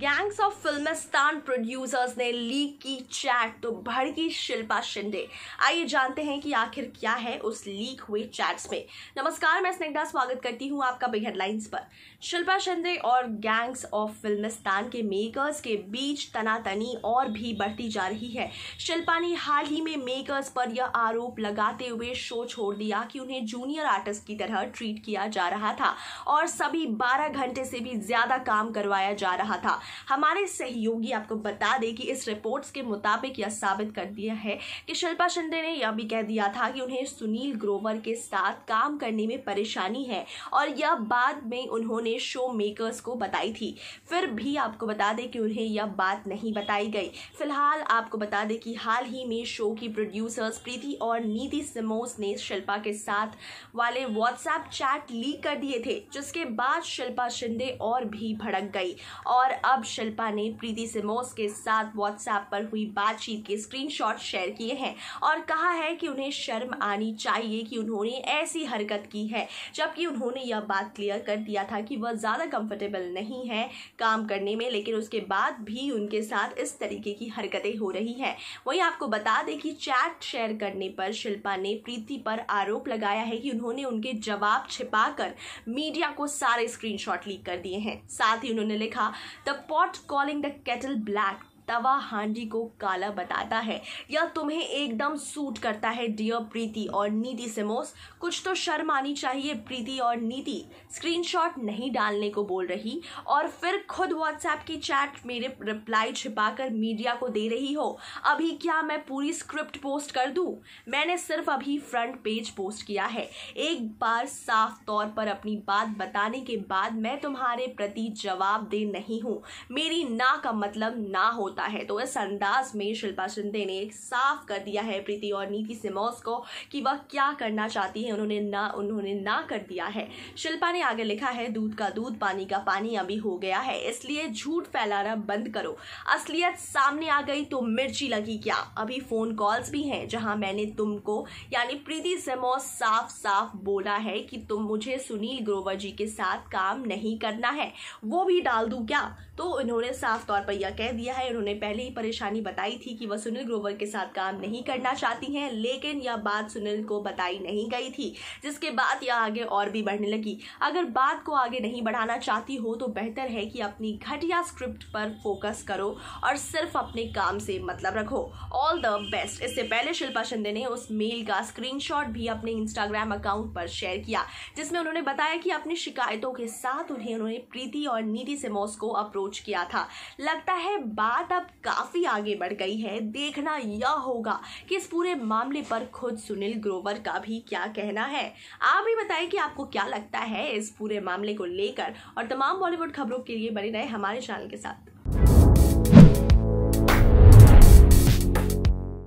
gangs of Filmistan producers ने leak की chat तो भड़की शिल्पा शिंदे आइए जानते हैं कि आखिर क्या है उस लीक हुए चैट्स में नमस्कार मैं स्नेग्डा स्वागत करती हूँ आपका बिग हेडलाइंस पर शिल्पा शिंदे और गैंग्स ऑफ फिल्मिस्तान के मेकर्स के बीच तनातनी और भी बढ़ती जा रही है शिल्पा ने हाल ही में मेकर्स पर यह आरोप लगाते हुए शो छोड़ दिया कि उन्हें जूनियर आर्टिस्ट की तरह ट्रीट किया जा रहा था और सभी बारह घंटे से भी ज्यादा काम करवाया जा रहा था हमारे सहयोगी आपको बता दें कि इस रिपोर्ट्स के मुताबिक यह साबित कर दिया है कि शिल्पा शिंदे ने यह भी कह दिया था कि उन्हें सुनील ग्रोवर के साथ काम करने में परेशानी है और यह बाद में उन्होंने शो मेकर्स को बताई थी फिर भी आपको बता दें कि उन्हें यह बात नहीं बताई गई फिलहाल आपको बता दें कि हाल ही में शो की प्रोड्यूसर्स प्रीति और नीति सिमोस ने शिल्पा के साथ वाले व्हाट्सएप चैट लीक कर दिए थे जिसके बाद शिल्पा शिंदे और भी भड़क गई और अब शिल्पा ने प्रीति सिमोस के साथ व्हाट्सएप पर हुई बातचीत के स्क्रीनशॉट शेयर किए हैं और कहा है कि उन्हें शर्म आनी चाहिए कि उन्होंने ऐसी हरकत की है जबकि उन्होंने यह बात क्लियर कर दिया था कि वह ज़्यादा कंफर्टेबल नहीं है काम करने में लेकिन उसके बाद भी उनके साथ इस तरीके की हरकतें हो रही हैं वहीं आपको बता दें कि चैट शेयर करने पर शिल्पा ने प्रीति पर आरोप लगाया है कि उन्होंने उनके जवाब छिपाकर मीडिया को सारे स्क्रीनशॉट लीक कर दिए हैं साथ ही उन्होंने लिखा the the pot calling the kettle black तवा हांडी को काला बताता है यह तुम्हें एकदम सूट करता है डियर प्रीति और नीति सिमोस कुछ तो शर्म आनी चाहिए प्रीति और नीति स्क्रीनशॉट नहीं डालने को बोल रही और फिर खुद व्हाट्सएप की चैट मेरे रिप्लाई छिपाकर मीडिया को दे रही हो अभी क्या मैं पूरी स्क्रिप्ट पोस्ट कर दूँ मैंने सिर्फ अभी फ्रंट पेज पोस्ट किया है एक बार साफ तौर पर अपनी बात बताने के बाद मैं तुम्हारे प्रति जवाब दे नहीं हूँ मेरी ना का मतलब ना हो बोलता है तो इस अंदाज में शिल्पा शिंदे ने साफ कर दिया है प्रीति और नीति सिमोस को कि वह क्या करना चाहती है उन्होंने ना उन्होंने ना कर दिया है शिल्पा ने आगे लिखा है दूध का दूध पानी का पानी अभी हो गया है इसलिए झूठ फैलाना बंद करो असलियत सामने आ गई तो मिर्ची लगी क्या अभी फोन कॉल्स भी हैं जहां मैंने तुमको यानी प्रीति सिमोस साफ साफ बोला है कि तुम मुझे सुनील ग्रोवर जी के साथ काम नहीं करना है वो भी डाल दू क्या तो उन्होंने साफ तौर पर यह कह दिया है उन्होंने पहले ही परेशानी बताई थी कि वह सुनील ग्रोवर के साथ काम नहीं करना चाहती हैं लेकिन यह बात सुनील को बताई नहीं गई थी जिसके बाद यह आगे और भी बढ़ने लगी अगर बात को आगे नहीं बढ़ाना चाहती हो तो बेहतर है कि अपनी घटिया स्क्रिप्ट पर फोकस करो और सिर्फ अपने काम से मतलब रखो ऑल द बेस्ट इससे पहले शिल्पा शिंदे ने उस मेल का स्क्रीन भी अपने इंस्टाग्राम अकाउंट पर शेयर किया जिसमें उन्होंने बताया कि अपनी शिकायतों के साथ उन्हें उन्होंने प्रीति और नीति से को अप्रोच अप्रोच किया था लगता है बात अब काफ़ी आगे बढ़ गई है देखना यह होगा कि इस पूरे मामले पर खुद सुनील ग्रोवर का भी क्या कहना है आप भी बताएं कि आपको क्या लगता है इस पूरे मामले को लेकर और तमाम बॉलीवुड खबरों के लिए बने रहे हमारे चैनल के साथ